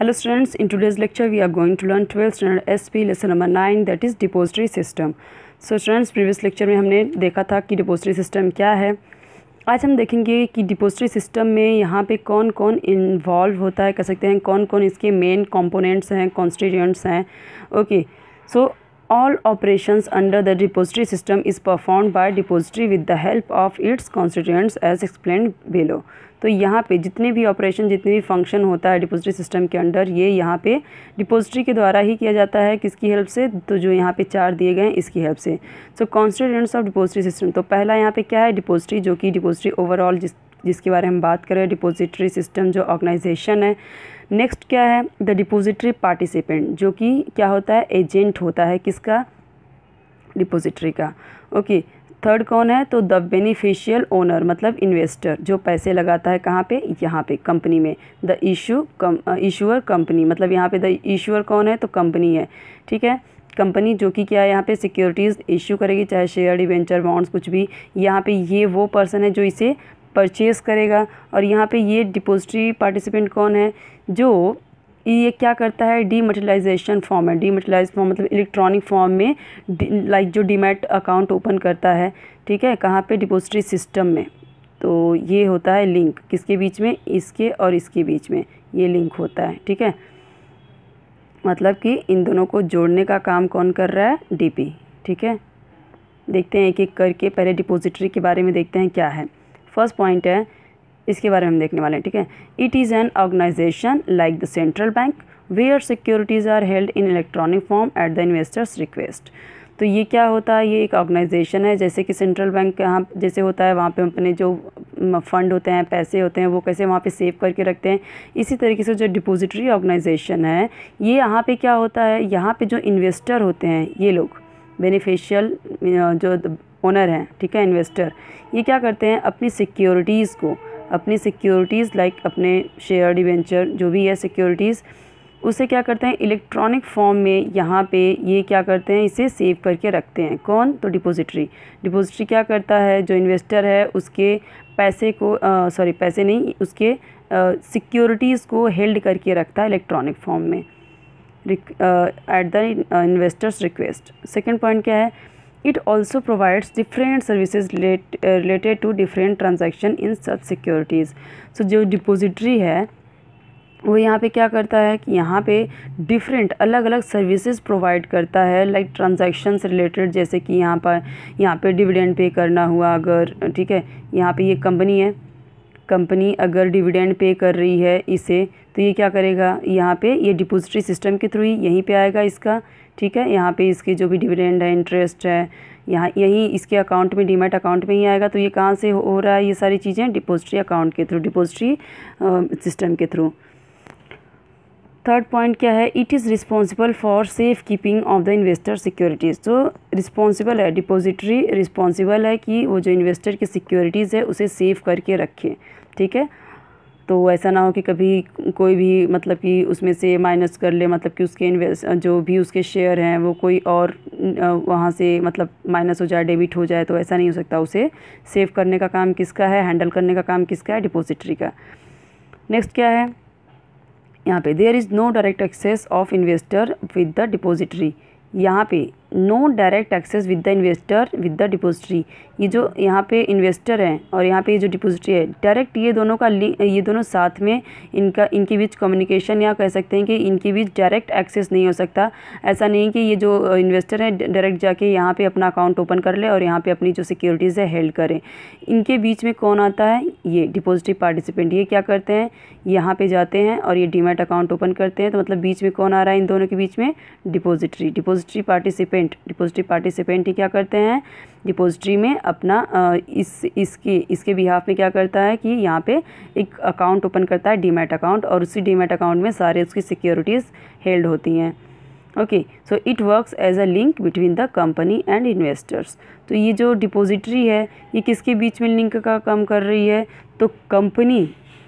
Hello students in today's lecture we are going to learn twelfth standard S P lesson number nine that is depository system so students previous lecture में हमने देखा था कि depository system क्या है आज हम देखेंगे कि डिपोजिटरी सिस्टम में यहाँ पे कौन कौन इन्वॉल्व होता है कह सकते हैं कौन कौन इसके मेन कॉम्पोनेंट्स हैं कॉन्स्टिट्यूंट्स हैं okay so All operations under the repository system is performed by repository with the help of its constituents as explained below. तो यहाँ पे जितने भी ऑपरेशन जितने भी फंक्शन होता है डिपोजिटरी सिस्टम के अंडर ये यहाँ पे डिपोजिटरी के द्वारा ही किया जाता है किसकी हेल्प से तो जो यहाँ पे चार दिए गए हैं इसकी हेल्प से so constituents of depository system तो पहला यहाँ पे क्या है डिपोजिटरी जो कि डिपोजिटरी ओवरऑल जिस जिसके बारे में बात करें डिपोजिटरी सिस्टम जो ऑर्गेनाइजेशन है नेक्स्ट क्या है द डिपोजिटरी पार्टिसिपेंट जो कि क्या होता है एजेंट होता है किसका डिपोजिटरी का ओके थर्ड कौन है तो द बेनिफिशियल ओनर मतलब इन्वेस्टर जो पैसे लगाता है कहाँ पे यहाँ पे कंपनी में द इशू कम इशूअर कंपनी मतलब यहाँ पे द इशूअर कौन है तो कंपनी है ठीक है कंपनी जो कि क्या है यहाँ पे सिक्योरिटीज़ इशू करेगी चाहे शेयर डिवेंचर बॉन्ड्स कुछ भी यहाँ पे ये वो पर्सन है जो इसे परचेज़ करेगा और यहाँ पे ये डिपोजिटरी पार्टिसिपेंट कौन है जो ये क्या करता है डीमटेलाइजेशन फॉर्म है डीमटलाइज फॉर्म मतलब इलेक्ट्रॉनिक फॉर्म में लाइक जो डीमेट अकाउंट ओपन करता है ठीक है कहाँ पे डिपोजिटरी सिस्टम में तो ये होता है लिंक किसके बीच में इसके और इसके बीच में ये लिंक होता है ठीक है मतलब कि इन दोनों को जोड़ने का काम कौन कर रहा है डी ठीक है देखते हैं एक एक करके पहले डिपोजिटरी के बारे में देखते हैं क्या है फर्स्ट पॉइंट है इसके बारे में हम देखने वाले हैं ठीक है it is an organisation like the central bank where securities are held in electronic form at the investor's request तो ये क्या होता है ये एक ऑर्गेनाइजेशन है जैसे कि सेंट्रल बैंक यहाँ जैसे होता है वहाँ पे अपने जो फंड होते हैं पैसे होते हैं वो कैसे वहाँ पे सेव करके रखते हैं इसी तरीके से जो डिपोजिटरी ऑर्गेनाइजेशन है ये यहाँ पे क्या होता है यहाँ पे जो इन्वेस्टर होते हैं ये लोग बेनिफिशियल uh, जो ओनर हैं ठीक है इन्वेस्टर ये क्या करते हैं अपनी सिक्योरिटीज़ को अपनी सिक्योरिटीज़ लाइक अपने शेयर डिवेंचर जो भी है सिक्योरिटीज़ उसे क्या करते हैं इलेक्ट्रॉनिक फॉर्म में यहाँ पे ये क्या करते हैं इसे सेव करके रखते हैं कौन तो डिपॉजिटरी डिपॉजिटरी क्या करता है जो इन्वेस्टर है उसके पैसे को सॉरी पैसे नहीं उसके सिक्योरिटीज़ को हेल्ड करके रखता है इलेक्ट्रॉनिक फॉर्म में at the investor's request second point क्या है it also provides different services related to different transaction in such securities so जो डिपोजिटरी है वो यहाँ पे क्या करता है कि यहाँ पे डिफरेंट अलग अलग सर्विसेज प्रोवाइड करता है लाइक ट्रांजैक्शंस रिलेटेड जैसे कि यहाँ पर यहाँ पे डिविडेंड पे करना हुआ अगर ठीक है यहाँ पे ये कंपनी है कंपनी अगर डिविडेंड पे कर रही है इसे तो ये क्या करेगा यहाँ पे ये डिपोजिटरी सिस्टम के थ्रू ही यहीं पे आएगा इसका ठीक है यहाँ पे इसके जो भी डिविडेंड है इंटरेस्ट है यहाँ यहीं इसके अकाउंट में डीमेट अकाउंट में ही आएगा तो ये कहाँ से हो रहा है ये सारी चीज़ें डिपोजिटरी अकाउंट के थ्रू डिपोजिटरी सिस्टम के थ्रू थर्ड पॉइंट क्या है it is responsible for safe keeping of the investor securities तो रिस्पॉन्सिबल है डिपॉजिटरी रिस्पॉन्सिबल है कि वो जो इन्वेस्टर की सिक्योरिटीज़ है उसे सेफ करके रखें ठीक है तो ऐसा ना हो कि कभी कोई भी मतलब कि उसमें से माइनस कर ले मतलब कि उसके इन्वेस्ट जो भी उसके शेयर हैं वो कोई और वहाँ से मतलब माइनस हो जाए डेबिट हो जाए तो ऐसा नहीं हो सकता उसे सेव करने का काम किसका है हैंडल करने का काम किसका है डिपॉजिटरी का नेक्स्ट क्या है यहाँ पे there is no direct access of investor with the depository यहाँ पे no direct access with the investor with the depository ये जो यहाँ पे इन्वेस्टर हैं और यहाँ पे जो डिपोजिटरी है डायरेक्ट ये दोनों का लिंक ये दोनों साथ में इनका इनके बीच कम्युनिकेशन या कह सकते हैं कि इनके बीच डायरेक्ट एक्सेस नहीं हो सकता ऐसा नहीं कि ये जो इन्वेस्टर है डायरेक्ट जाके यहाँ पे अपना अकाउंट ओपन कर ले और यहाँ पे अपनी जो सिक्योरिटीज़ है हेल्ड करें इनके बीच में कौन आता है ये डिपोजिटरी पार्टिसिपेंट ये क्या करते हैं यहाँ पर जाते हैं और ये डीमेट अकाउंट ओपन करते हैं तो मतलब बीच में कौन आ रहा है इन दोनों के बीच में depository depository participant depository participant ही क्या करते हैं डिपोजिट्री में अपना इस इसके इसके बिहाफ में क्या करता है कि यहाँ पे एक अकाउंट ओपन करता है डीमेट अकाउंट और उसी डीमेट अकाउंट में सारे उसकी सिक्योरिटीज़ हेल्ड होती हैं okay so it works as a link between the company and investors तो ये जो डिपोजिट्री है ये किसके बीच में लिंक का काम कर रही है तो कंपनी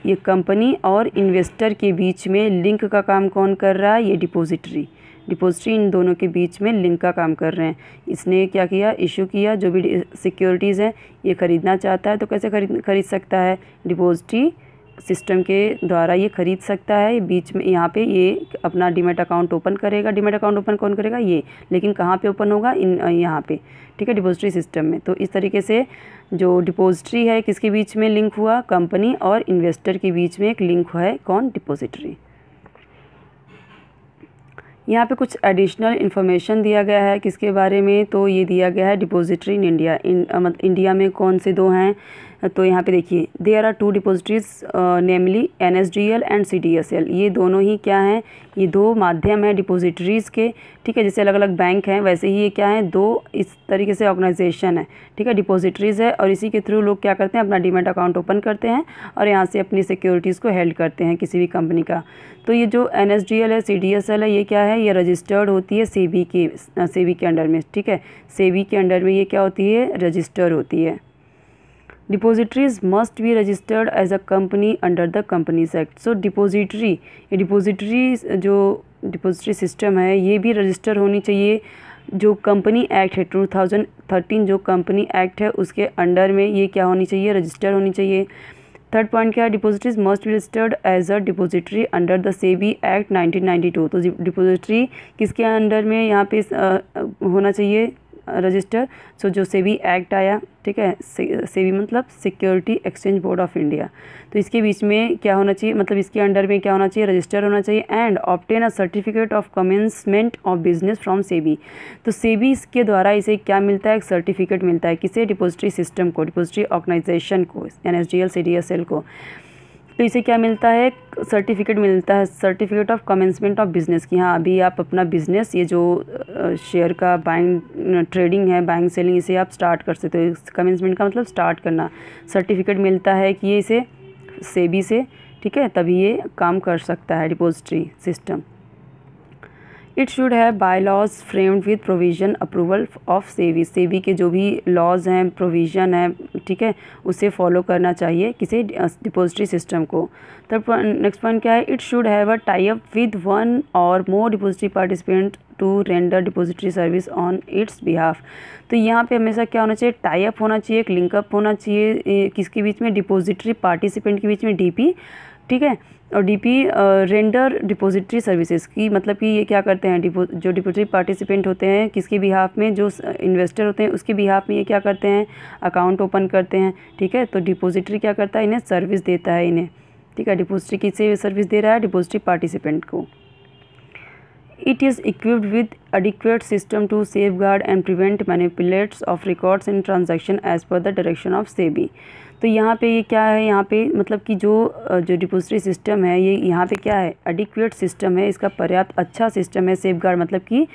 ये कंपनी और इन्वेस्टर के बीच में लिंक का काम कौन कर रहा है ये डिपोजिटरी डिपोजिटरी इन दोनों के बीच में लिंक का काम कर रहे हैं इसने क्या किया इशू किया जो भी सिक्योरिटीज़ हैं ये ख़रीदना चाहता है तो कैसे खरीद खरीद सकता है डिपोजिट्री सिस्टम के द्वारा ये खरीद सकता है बीच में यहाँ पे ये अपना डीमेट अकाउंट ओपन करेगा डीमेट अकाउंट ओपन कौन करेगा ये लेकिन कहाँ पे ओपन होगा इन यहाँ पे ठीक है डिपोजिटरी सिस्टम में तो इस तरीके से जो डिपोजिटरी है किसके बीच में लिंक हुआ कंपनी और इन्वेस्टर के बीच में एक लिंक हुआ है कौन डिपोजिटरी यहाँ पे कुछ एडिशनल इन्फॉर्मेशन दिया गया है किसके बारे में तो ये दिया गया है depository in India in India में कौन से दो हैं तो यहाँ पे देखिए there are two depositories namely N S D L and C D S L ये दोनों ही क्या हैं ये दो माध्यम हैं डिपोजिटरीज़ के ठीक है जैसे अलग अलग बैंक हैं वैसे ही ये क्या है दो इस तरीके से ऑर्गेनाइजेशन है ठीक है डिपोजिटरीज़ है और इसी के थ्रू लोग क्या करते हैं अपना डिमेट अकाउंट ओपन करते हैं और यहाँ से अपनी सिक्योरिटीज़ को हेल्ड करते हैं किसी भी कंपनी का तो ये जो एन एस डी एल है सी डी एस एल है ये क्या है ये रजिस्टर्ड होती है सेबी के सेबी के अंडर में ठीक है सेबी के अंडर में ये क्या होती है रजिस्टर होती है depositories must be registered as a company under the companies act so depository ये डिपोजिटरी जो डिपोजिटरी सिस्टम है ये भी रजिस्टर होनी चाहिए जो कंपनी एक्ट है 2013 जो कंपनी एक्ट है उसके अंडर में ये क्या होनी चाहिए रजिस्टर होनी चाहिए थर्ड पॉइंट क्या है depositories must be registered as a depository under the SEBI act 1992 तो डिपोजिटरी किसके अंडर में यहाँ पे होना चाहिए रजिस्टर सो जो सेबी एक्ट आया ठीक है सेबी मतलब security exchange board of India तो इसके बीच में क्या होना चाहिए मतलब इसके अंडर में क्या होना चाहिए रजिस्टर होना चाहिए and obtain a certificate of commencement of business from SEBI तो सेबी इसके द्वारा इसे क्या मिलता है एक सर्टिफिकेट मिलता है किसे डिपोजिटरी सिस्टम को डिपोजिटरी ऑर्गेनाइजेशन को N S D L C D S L को तो इसे क्या मिलता है सर्टिफिकेट मिलता है certificate of commencement of business की हाँ अभी आप अपना बिज़नेस ये जो शेयर का बाइंग ट्रेडिंग है बाइंग सेलिंग इसे आप स्टार्ट कर सकते हो कमेंसमेंट का मतलब स्टार्ट करना सर्टिफिकेट मिलता है कि ये इसे सेबी से ठीक है तभी ये काम कर सकता है depository system it should have bye laws framed with provision approval of SEBI SEBI के जो भी लॉज हैं प्रोविज़न है ठीक है उसे फॉलो करना चाहिए किसी डिपोजिटरी सिस्टम को तब नेक्स्ट पॉइंट क्या है it should have a tie up with one or more depository participant to render depository service on its behalf तो यहाँ पे हमेशा क्या होना चाहिए टाई अप होना चाहिए एक लिंकअप होना चाहिए किसके बीच में डिपोजिटरी पार्टिसिपेंट के बीच में डीपी ठीक है और डीपी रेंडर डिपोजिटरी सर्विसेज की मतलब कि ये क्या करते हैं डिपो जो डिपोजिटरी पार्टिसिपेंट होते हैं किसके बिहाफ में जो इन्वेस्टर होते हैं उसके बिहाफ में ये क्या करते हैं अकाउंट ओपन करते हैं ठीक है तो डिपोजिटरी क्या करता है इन्हें सर्विस देता है इन्हें ठीक है डिपोजिटरी किसे सर्विस दे रहा है डिपोजिटरी पार्टिसिपेंट को is equipped with with system to to guard and prevent manipulates of records in transaction as per the direction of SEBI तो यहाँ पे ये क्या है यहाँ पे मतलब कि जो जो डिपोजिटरी सिस्टम है ये यहाँ पे क्या है एडिक्वेट सिस्टम है इसका पर्याप्त अच्छा सिस्टम है सेफ गार्ड मतलब कि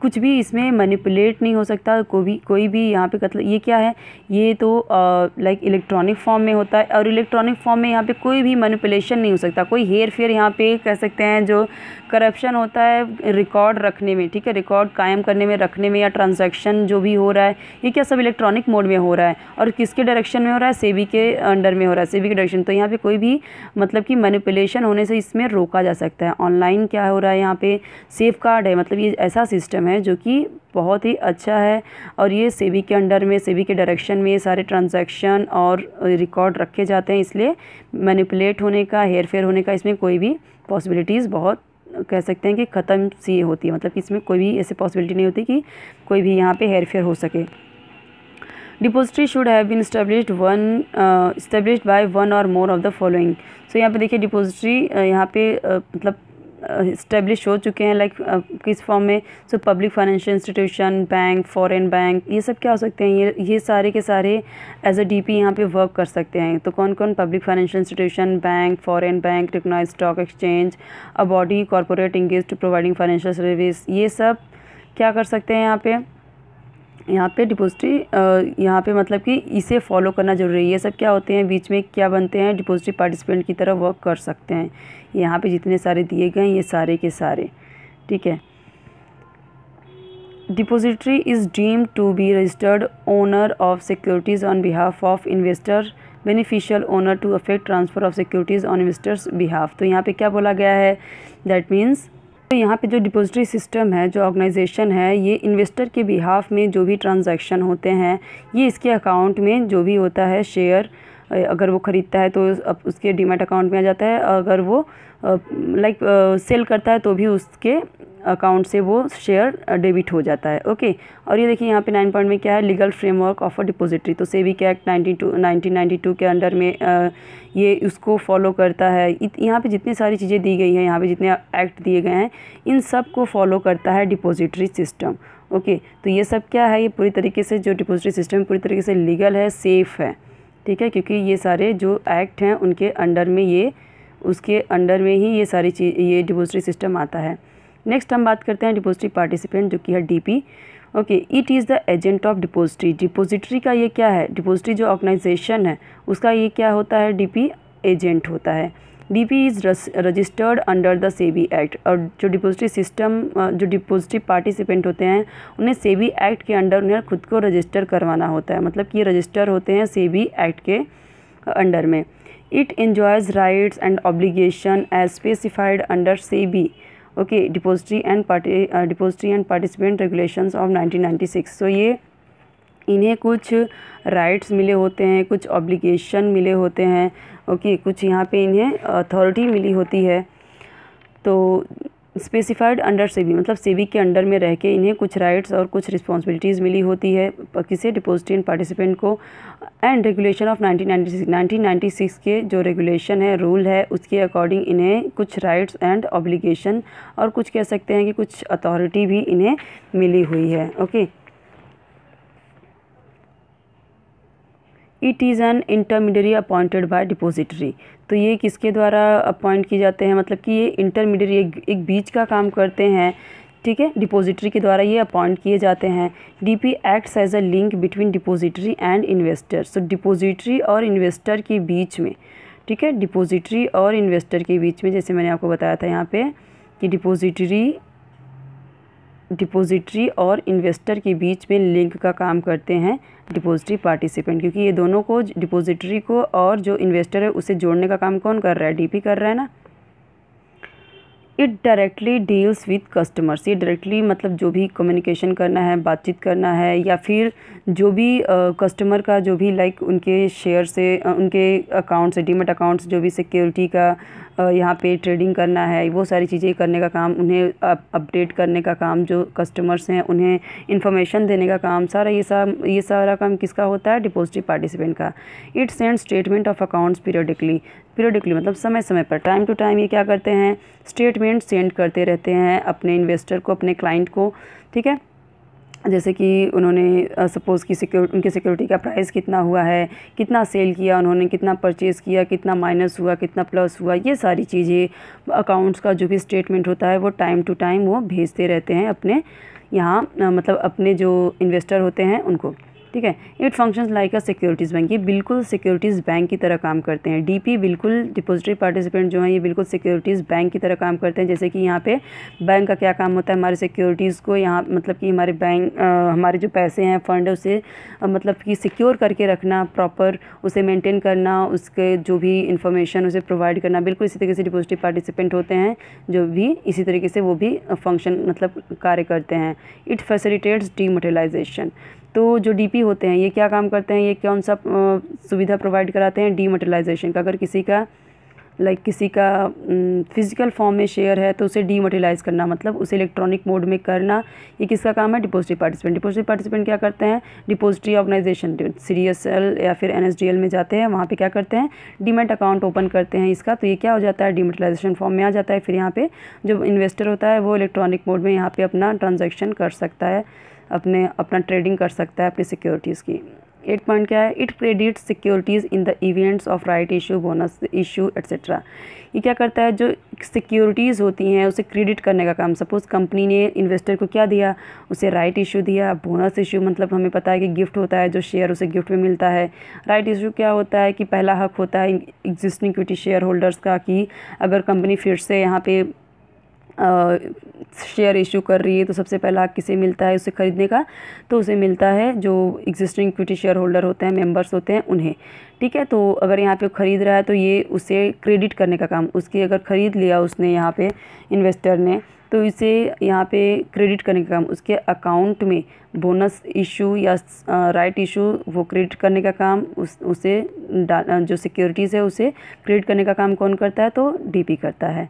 कुछ भी इसमें मैनिपुलेट नहीं हो सकता कोई भी कोई भी यहाँ पे मतलब ये क्या है ये तो लाइक इलेक्ट्रॉनिक फॉर्म में होता है और इलेक्ट्रॉनिक फॉर्म में यहाँ पर कोई भी मैनिपुलेशन नहीं हो सकता कोई हेर फेर यहाँ पर कह सकते हैं जो करप्शन होता है रिकॉर्ड रखने में ठीक है रिकॉर्ड कायम करने में रखने में या ट्रांजेक्शन जो भी हो रहा है ये क्या सब इलेक्ट्रॉनिक मोड में हो रहा है और किसके डायरेक्शन में हो रहा है सेविंग के अंडर में हो रहा है सेबी के डायरेक्शन तो यहाँ पे कोई भी मतलब कि मैनिपुलेशन होने से इसमें रोका जा सकता है ऑनलाइन क्या हो रहा है यहाँ पे सेफ कार्ड है मतलब ये ऐसा सिस्टम है जो कि बहुत ही अच्छा है और ये सेबी के अंडर में सेबी के डायरेक्शन में सारे ट्रांजैक्शन और रिकॉर्ड रखे जाते हैं इसलिए मैनिपुलेट होने का हेयर फेयर होने का इसमें कोई भी पॉसिबिलिटीज़ बहुत कह सकते हैं कि ख़त्म सी होती है मतलब कि इसमें कोई भी ऐसी पॉसिबिलिटी नहीं होती कि कोई भी यहाँ पे हेयर फेयर हो सके depository should have been established one established by one or more of the following so यहाँ पे देखिए डिपोजिटरी uh, यहाँ पे uh, मतलब इस्टेब्लिश uh, हो चुके हैं लाइक किस फॉर्म में so public financial institution bank foreign bank ये सब क्या हो सकते हैं ये ये सारे के सारे एज अ डी पी यहाँ पर वर्क कर सकते हैं तो कौन कौन public financial institution bank foreign bank recognise stock exchange a body corporate engage to providing financial service ये सब क्या कर सकते हैं यहाँ पे यहाँ पे डिपोजिटरी यहाँ पे मतलब कि इसे फॉलो करना ज़रूरी है ये सब क्या होते हैं बीच में क्या बनते हैं डिपोजिटरी पार्टिसिपेंट की तरह वर्क कर सकते हैं यहाँ पे जितने सारे दिए गए ये सारे के सारे ठीक है depository is deem to be registered owner of securities on behalf of investor beneficial owner to affect transfer of securities on investor's behalf तो यहाँ पे क्या बोला गया है दैट मीन्स तो यहाँ पे जो डिपोजिटरी सिस्टम है जो ऑर्गेनाइजेशन है ये इन्वेस्टर के बिहाफ में जो भी ट्रांजैक्शन होते हैं ये इसके अकाउंट में जो भी होता है शेयर अगर वो ख़रीदता है तो अब उसके डीमेट अकाउंट में आ जाता है अगर वो लाइक सेल करता है तो भी उसके अकाउंट से वो शेयर डेबिट हो जाता है ओके और ये देखिए यहाँ पे नाइन पॉइंट में क्या है legal framework of a depository तो सेविंग act nineteen two nineteen ninety two के अंडर में आ, ये उसको फॉलो करता है यहाँ पे जितनी सारी चीज़ें दी गई हैं यहाँ पे जितने एक्ट दिए गए हैं इन सब को फॉलो करता है डिपोजिटरी सिस्टम ओके तो ये सब क्या है ये पूरी तरीके से जो डिपोजिटरी सिस्टम पूरी तरीके से लीगल है सेफ़ है ठीक है क्योंकि ये सारे जो एक्ट हैं उनके अंडर में ये उसके अंडर में ही ये सारी चीज़ ये डिपोजिटरी सिस्टम आता है नेक्स्ट हम बात करते हैं डिपोजिटरी पार्टिसिपेंट जो कि है D okay it is the agent of depository depository का ये क्या है डिपोजिटरी जो ऑर्गेनाइजेशन है उसका ये क्या होता है डी एजेंट होता है D P is registered under the SEBI act और जो डिपोजिटी सिस्टम जो डिपोजिटी पार्टिसिपेंट होते हैं उन्हें सेबी एक्ट के अंडर उन्हें खुद को रजिस्टर करवाना होता है मतलब कि ये रजिस्टर होते हैं सेबी एक्ट के अंडर में it enjoys rights and obligation as specified under SEBI okay depository and party depository and participant regulation of six so ये इन्हें कुछ राइट्स मिले होते हैं कुछ ऑब्लिगेशन मिले होते हैं ओके कुछ यहाँ पे इन्हें अथॉरिटी मिली होती है तो स्पेसिफाइड अंडर सेबी मतलब सेबी के अंडर में रह के इन्हें कुछ राइट्स और कुछ रिस्पॉन्सिबिलिटीज़ मिली होती है किसी डिपोजिटिन पार्टिसिपेंट को एंड रेगुलेशन ऑफ 1996 1996 के जो रेगुलेशन है रूल है उसके अकॉर्डिंग इन्हें कुछ राइट्स एंड ऑब्लिगेशन और कुछ कह सकते हैं कि कुछ अथॉरिटी भी इन्हें मिली हुई है okay okay? It is an intermediary appointed by depository तो ये किसके द्वारा अपॉइंट किए जाते हैं मतलब कि ये इंटरमीडियरी एक, एक बीच का काम करते हैं ठीक है डिपोजिटरी के द्वारा ये अपॉइंट किए जाते हैं D P acts as a link between depository and investor so depository और इन्वेस्टर के बीच में ठीक है डिपोजिटरी और इन्वेस्टर के बीच में जैसे मैंने आपको बताया था यहाँ पे कि डिपोजिटरी डिपोजिटरी और इन्वेस्टर के बीच में लिंक का काम करते हैं डिपोजिटरी पार्टिसिपेंट क्योंकि ये दोनों को डिपोजिटरी को और जो इन्वेस्टर है उसे जोड़ने का काम कौन कर रहा है डीपी कर रहा है ना it directly deals with customers ये डायरेक्टली मतलब जो भी कम्युनिकेशन करना है बातचीत करना है या फिर जो भी कस्टमर uh, का जो भी लाइक like, उनके शेयर से उनके अकाउंट से डीमेट अकाउंट जो भी सिक्योरिटी का यहाँ पे ट्रेडिंग करना है वो सारी चीज़ें करने का काम उन्हें अपडेट करने का काम जो कस्टमर्स हैं उन्हें इन्फॉर्मेशन देने का काम सारा ये सब ये सारा काम किसका होता है डिपोजिटिव पार्टिसिपेंट का it send statement of accounts periodically periodically मतलब समय समय पर टाइम टू टाइम ये क्या करते हैं स्टेटमेंट सेंड करते रहते हैं अपने इन्वेस्टर को अपने क्लाइंट को ठीक है जैसे कि उन्होंने सपोज़ की सिक्योर उनके सिक्योरिटी का प्राइस कितना हुआ है कितना सेल किया उन्होंने कितना परचेज़ किया कितना माइनस हुआ कितना प्लस हुआ ये सारी चीज़ें अकाउंट्स का जो भी स्टेटमेंट होता है वो टाइम टू टाइम वो भेजते रहते हैं अपने यहाँ मतलब अपने जो इन्वेस्टर होते हैं उनको ठीक है it functions like a securities bank ये बिल्कुल सिक्योरिटीज़ बैंक की तरह काम करते हैं डीपी बिल्कुल डिपोजिटरी पार्टिसिपेंट जो हैं ये बिल्कुल सिक्योरिटीज़ बैंक की तरह काम करते हैं जैसे कि यहाँ पे बैंक का क्या काम होता है हमारे सिक्योरिटीज़ को यहाँ मतलब कि हमारे बैंक हमारे जो पैसे हैं फंड उसे मतलब कि सिक्योर करके रखना प्रॉपर उसे मेनटेन करना उसके जो भी इंफॉर्मेशन उसे प्रोवाइड करना बिल्कुल इसी तरीके से डिपोजिटिव पार्टिसिपेंट होते हैं जो भी इसी तरीके से वो भी फंक्शन मतलब कार्य करते हैं इट फैसिलिटेट्स डीमोटेलाइजेशन तो जो डीपी होते हैं ये क्या काम करते हैं ये कौन सा सुविधा प्रोवाइड कराते हैं डीमटेलाइजेशन का अगर किसी का लाइक किसी का फिजिकल फॉर्म में शेयर है तो उसे डीमोटिलाइज करना मतलब उसे इलेक्ट्रॉनिक मोड में करना ये किसका काम है डिपोजिटरी पार्टिसिपेंट डिपोजिटरी पार्टिसिपेंट क्या करते हैं डिपोजिटरी ऑर्गेनाइजेशन सी एल या फिर एन में जाते हैं वहाँ पे क्या करते हैं डीमेट अकाउंट ओपन करते हैं इसका तो ये क्या हो जाता है डीमोटिलाइजेशन फॉर्म में आ जाता है फिर यहाँ पर जो इन्वेस्टर होता है वो इलेक्ट्रॉनिक मोड में यहाँ पर अपना ट्रांजेक्शन कर सकता है अपने अपना ट्रेडिंग कर सकता है अपनी सिक्योरिटीज़ की एट पॉइंट क्या है it credit securities in the events of right issue bonus issue etcetera ये क्या करता है जो सिक्योरिटीज़ होती हैं उसे क्रेडिट करने का काम सपोज़ कंपनी ने इन्वेस्टर को क्या दिया उसे राइट right इशू दिया बोनस इशू मतलब हमें पता है कि गिफ्ट होता है जो शेयर उसे गिफ्ट में मिलता है राइट right इशू क्या होता है कि पहला हक होता है एग्जिस्टिंग इक्विटी शेयर होल्डर्स का कि अगर कंपनी फिर से यहाँ पर शेयर इशू कर रही है तो सबसे पहला हक किसे मिलता है उसे ख़रीदने का तो उसे मिलता है जो एग्जिस्टिंग इक्विटी शेयर होल्डर होते हैं मेंबर्स होते हैं उन्हें ठीक है तो अगर यहाँ पे ख़रीद रहा है तो ये उसे क्रेडिट करने का काम उसकी अगर ख़रीद लिया उसने यहाँ पे इन्वेस्टर ने तो इसे यहाँ पे क्रेडिट करने का काम उसके अकाउंट में बोनस इशू या राइट इशू वो क्रेडिट करने का काम उस उसे जो सिक्योरिटीज़ है उसे क्रेडिट करने का काम कौन करता है तो डीपी करता है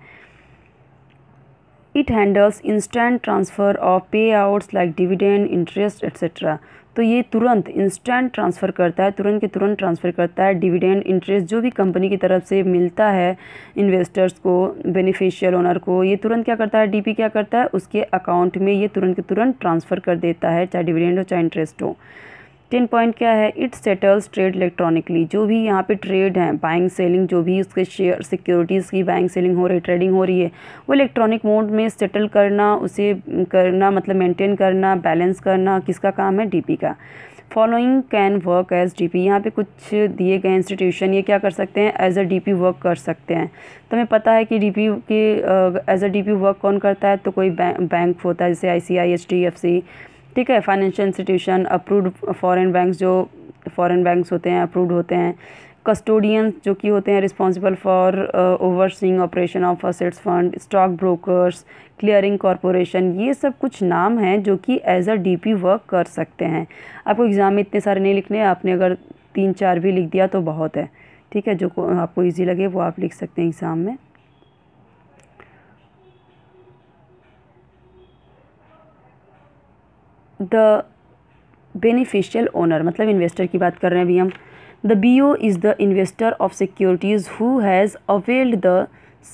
it handles instant transfer of pay outs like dividend interest etcetera तो ये तुरंत इंस्टेंट ट्रांसफ़र करता है तुरंत के तुरंत ट्रांसफ़र करता है डिविडेंड इंटरेस्ट जो भी कंपनी की तरफ से मिलता है इन्वेस्टर्स को बेनिफिशियल ओनर को ये तुरंत क्या करता है डीपी क्या करता है उसके अकाउंट में ये तुरंत के तुरंत ट्रांसफ़र कर देता है चाहे डिविडेंड हो चाहे इंटरेस्ट हो टेन पॉइंट क्या है इट सेटल्स ट्रेड इलेक्ट्रॉनिकली जो भी यहाँ पे ट्रेड हैं बाइंग सेलिंग जो भी उसके शेयर सिक्योरिटीज़ की बाइंग सेलिंग हो रही ट्रेडिंग हो रही है वो इलेक्ट्रॉनिक मोड में सेटल करना उसे करना मतलब मेंटेन करना बैलेंस करना किसका काम है डीपी का following can work as D P यहाँ पर कुछ दिए गए इंस्टीट्यूशन ये क्या कर सकते हैं as a D P work कर सकते हैं तो हमें पता है कि डी पी के as a D P work कौन करता है तो कोई बैंक होता है जैसे I C I H D F C ठीक है financial institution approved foreign banks जो फॉरेन बैंक्स होते हैं अप्रूव्ड होते हैं कस्टोडियंस जो कि होते हैं responsible for overseeing operation of assets fund stock brokers clearing corporation ये सब कुछ नाम हैं जो कि एज अ डी वर्क कर सकते हैं आपको एग्ज़ाम में इतने सारे नहीं लिखने आपने अगर तीन चार भी लिख दिया तो बहुत है ठीक है जो आपको ईजी लगे वो आप लिख सकते हैं एग्ज़ाम में द बेनिफिशियल ओनर मतलब इन्वेस्टर की बात कर रहे हैं अभी हम the B O is the investor of securities who has availed the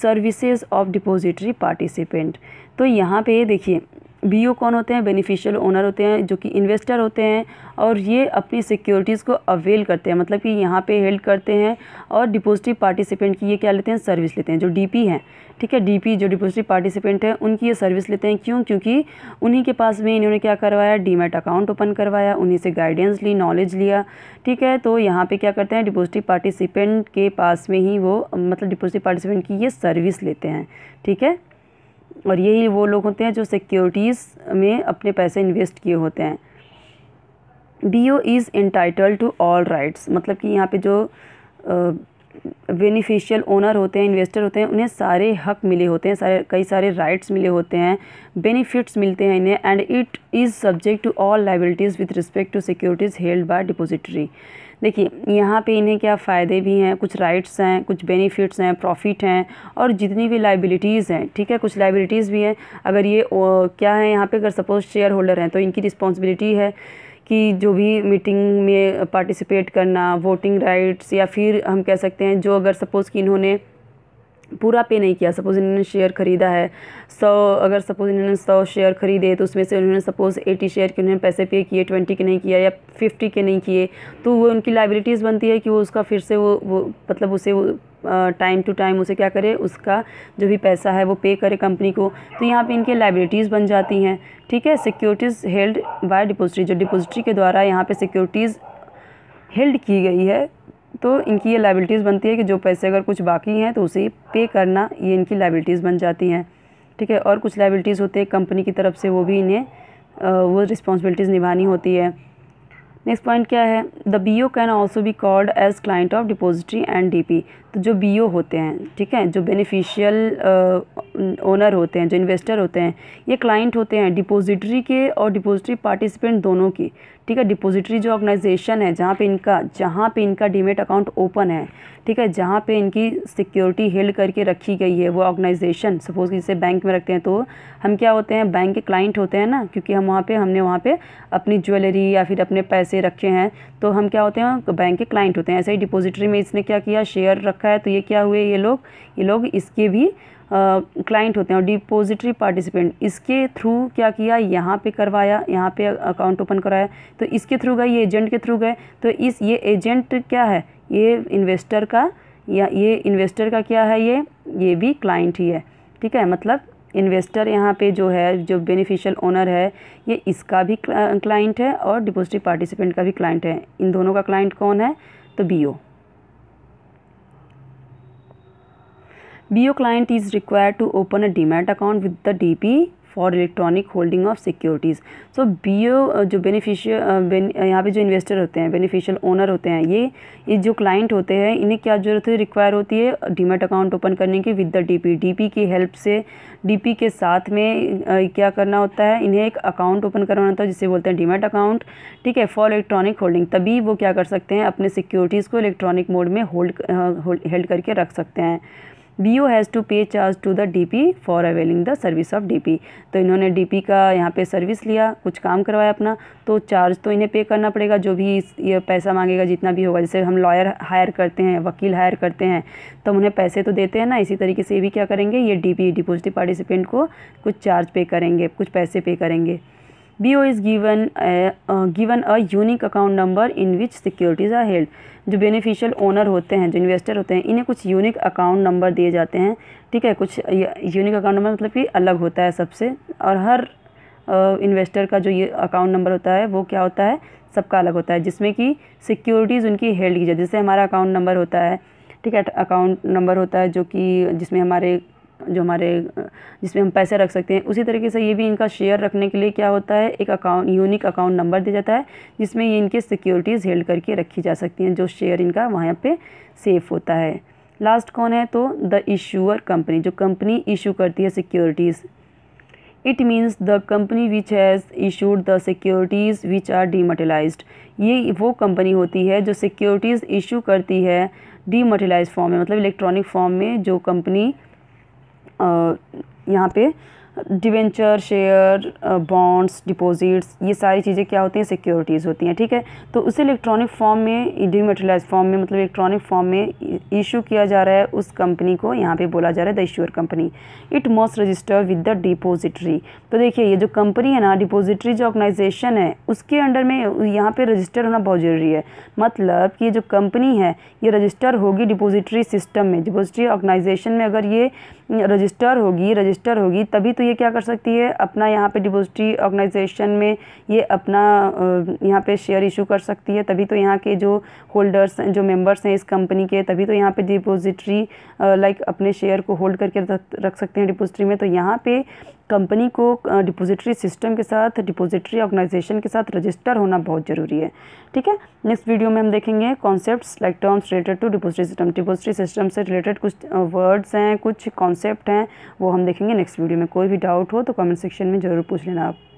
services of depository participant तो यहाँ पे देखिए बी कौन होते हैं बेनिफिशियल ओनर होते हैं जो कि इन्वेस्टर होते हैं और ये अपनी सिक्योरिटीज़ को अवेल करते हैं मतलब कि यहाँ पे हेल्ड करते हैं और डिपोजिटिव पार्टिसिपेंट की ये क्या लेते हैं सर्विस लेते हैं जो डीपी हैं ठीक है डीपी जो डिपोजिटिव पार्टिसिपेंट हैं उनकी ये सर्विस लेते हैं क्यों क्योंकि उन्हीं के पास में इन्होंने क्या करवाया डीमेट अकाउंट ओपन करवाया उन्हीं से गाइडेंस ली नॉलेज लिया ठीक है तो यहाँ पर क्या करते हैं डिपोजिटिव पार्टिसिपेंट के पास में ही वो मतलब डिपोजिटिव पार्टिसिपेंट की ये सर्विस लेते हैं ठीक है और यही वो लोग होते हैं जो सिक्योरिटीज़ में अपने पैसे इन्वेस्ट किए होते हैं B O is entitle to all rights मतलब कि यहाँ पे जो बेनिफिशियल ओनर होते हैं इन्वेस्टर होते हैं उन्हें सारे हक मिले होते हैं सारे कई सारे राइट्स मिले होते हैं बेनिफिट्स मिलते हैं इन्हें and it is subject to all liabilities with respect to securities held by depository देखिए यहाँ पे इन्हें क्या फ़ायदे भी हैं कुछ राइट्स हैं कुछ बेनिफिट्स हैं प्रॉफिट हैं और जितनी भी लाइबिलिटीज़ हैं ठीक है कुछ लाइबिलिटीज़ भी हैं अगर ये ओ, क्या है यहाँ पे अगर सपोज शेयर होल्डर हैं तो इनकी रिस्पॉन्सिबिलिटी है कि जो भी मीटिंग में पार्टिसिपेट करना वोटिंग राइट्स या फिर हम कह सकते हैं जो अगर सपोज़ कि इन्होंने पूरा पे नहीं किया सपोज़ इन्होंने शेयर ख़रीदा है सौ अगर सपोज़ इन्होंने सौ शेयर ख़रीदे तो उसमें से उन्होंने सपोज़ एटी शेयर के उन्होंने पैसे पे किए ट्वेंटी के नहीं किया या फिफ्टी के नहीं किए तो वो उनकी लाइबिलिटीज़ बनती है कि वो उसका फिर से वो वो मतलब उसे वो टाइम टू टाइम उसे क्या करे उसका जो भी पैसा है वो पे करे कंपनी को तो यहाँ पे इनके लाइबिलिटीज़ बन जाती हैं ठीक है सिक्योरिटीज़ हेल्ड बाय डिपोजिटरी जो डिपोजिटरी के द्वारा यहाँ पे सिक्योरिटीज़ हेल्ड की गई है तो इनकी ये लाइबिलिटीज़ बनती है कि जो पैसे अगर कुछ बाकी हैं तो उसे पे करना ये इनकी लाइबिलिटीज़ बन जाती हैं ठीक है और कुछ लाइबिलिटीज़ होती है कंपनी की तरफ से वो भी इन्हें वो रिस्पॉन्सिबिलिटीज़ निभानी होती है नेक्स्ट पॉइंट क्या है the B O can also be called as client of depository and D P तो जो बी ओ होते हैं ठीक है जो बेनिफिशियल ओनर होते हैं जो इन्वेस्टर होते हैं ये क्लाइंट होते हैं डिपोजिटरी के और डिपोजिटरी पार्टिसिपेंट दोनों की ठीक है डिपोजिटरी जो ऑर्गेनाइजेशन है जहाँ पे इनका जहाँ पे इनका डीमेट अकाउंट ओपन है ठीक है जहाँ पे इनकी सिक्योरिटी हेल्ड करके रखी गई है वो ऑर्गेनाइजेशन सपोज इसे बैंक में रखते हैं तो हम क्या होते हैं बैंक के क्लाइंट होते हैं ना क्योंकि हम वहाँ पर हमने वहाँ पर अपनी ज्वेलरी या फिर अपने पैसे रखे हैं तो हम क्या होते हैं बैंक के क्लाइंट होते हैं ऐसे ही डिपोजिटरी में इसने क्या किया शेयर रखा है तो ये क्या हुए ये लोग ये लोग इसके भी क्लाइंट होते हैं और डिपोजिटरी पार्टिसिपेंट इसके थ्रू क्या किया यहाँ पे करवाया यहाँ पे अकाउंट ओपन कराया तो इसके थ्रू गए ये एजेंट के थ्रू गए तो इस ये एजेंट क्या है ये इन्वेस्टर का या ये इन्वेस्टर का क्या है ये ये भी क्लाइंट ही है ठीक है मतलब इन्वेस्टर यहाँ पे जो है जो बेनिफिशियल ओनर है ये इसका भी क्लाइंट है और डिपोजिटरी पार्टिसिपेंट का भी क्लाइंट है इन दोनों का क्लाइंट कौन है तो BO BO client is required to open a demat account with the DP for electronic holding of securities so B O जो बेनिफिशियल uh, uh, यहाँ पे जो इन्वेस्टर होते हैं बेनिफिशियल ओनर होते हैं ये ये जो क्लाइंट होते हैं इन्हें क्या जरूरत है रिक्वायर होती है डीमेट अकाउंट ओपन करने की with the D P D P की हेल्प से डी पी के साथ में uh, क्या करना होता है इन्हें एक अकाउंट ओपन करवाना होता है जिसे बोलते हैं डीमेट अकाउंट ठीक है फॉर इलेक्ट्रॉनिक होल्डिंग तभी वो क्या कर सकते हैं अपने सिक्योरिटीज़ को इलेक्ट्रॉनिक मोड में होल्ड हेल्ड uh, करके रख सकते हैं O has to pay charge to the D P for availing the service of D P तो इन्होंने डी पी का यहाँ पे सर्विस लिया कुछ काम करवाया अपना तो चार्ज तो इन्हें पे करना पड़ेगा जो भी ये पैसा मांगेगा जितना भी होगा जैसे हम लॉयर हायर करते हैं वकील हायर करते हैं तो हम उन्हें पैसे तो देते हैं ना इसी तरीके से भी क्या करेंगे ये डी पी डिपोजिटिव पार्टिसिपेंट को कुछ चार्ज पे करेंगे कुछ पैसे पे करेंगे B O is given given a unique account number in which securities are held जो बेनिफिशियल ओनर होते हैं जो इन्वेस्टर होते हैं इन्हें कुछ यूनिक अकाउंट नंबर दिए जाते हैं ठीक है कुछ यूनिक अकाउंट नंबर मतलब कि अलग होता है सबसे और हर इन्वेस्टर का जो ये अकाउंट नंबर होता है वो क्या होता है सबका अलग होता है जिसमें कि सिक्योरिटीज़ उनकी हेल्ड की जाए जैसे हमारा अकाउंट नंबर होता है ठीक है अकाउंट नंबर होता है जो कि जिसमें हमारे जो हमारे जिसमें हम पैसे रख सकते हैं उसी तरीके से ये भी इनका शेयर रखने के लिए क्या होता है एक अकाउंट यूनिक अकाउंट नंबर दिया जाता है जिसमें ये इनके सिक्योरिटीज़ हेल्ड करके रखी जा सकती हैं जो शेयर इनका वहाँ पर सेफ़ होता है लास्ट कौन है तो द इशूअर कंपनी जो कंपनी इशू करती है securities it means the company which has issued the securities which are dematerialised ये वो कंपनी होती है जो सिक्योरिटीज़ इशू करती है डीमटेलाइज फॉर्म में मतलब इलेक्ट्रॉनिक फॉर्म में जो कंपनी यहाँ पे डिवेंचर शेयर बॉन्ड्स डिपॉजिट्स ये सारी चीज़ें क्या होती हैं सिक्योरिटीज़ होती हैं ठीक है तो उसे इलेक्ट्रॉनिक फॉर्म में डिमेटेलाइज फॉर्म में मतलब इलेक्ट्रॉनिक फॉर्म में इशू किया जा रहा है उस कंपनी को यहाँ पे बोला जा रहा है the issuer company it most register with the depository तो देखिए ये जो कंपनी है ना डिपोजिटरी जो ऑर्गनाइजेशन है उसके अंडर में यहाँ पर रजिस्टर होना बहुत ज़रूरी है मतलब कि ये जो कंपनी है ये रजिस्टर होगी डिपोजिटरी सिस्टम में डिपोजिटरी ऑर्गेनाइजेशन में अगर ये रजिस्टर होगी रजिस्टर होगी तभी तो ये क्या कर सकती है अपना यहाँ पे डिपोजिटी ऑर्गेनाइजेशन में ये अपना यहाँ पे शेयर इशू कर सकती है तभी तो यहाँ के जो होल्डर्स जो मेंबर्स हैं इस कंपनी के तभी तो यहाँ पे डिपोजिटरी लाइक अपने शेयर को होल्ड करके रख सकते हैं डिपोजिटरी में तो यहाँ पे कंपनी को डिपोजिटरी सिस्टम के साथ डिपोजिटरी ऑर्गेनाइजेशन के साथ रजिस्टर होना बहुत ज़रूरी है ठीक है नेक्स्ट वीडियो में हम देखेंगे concept like terms related to depository system depository system से रिलेटेड कुछ वर्ड्स हैं कुछ कॉन्सेप्ट हैं वो हम देखेंगे नेक्स्ट वीडियो में कोई भी डाउट हो तो कमेंट सेक्शन में ज़रूर पूछ लेना आप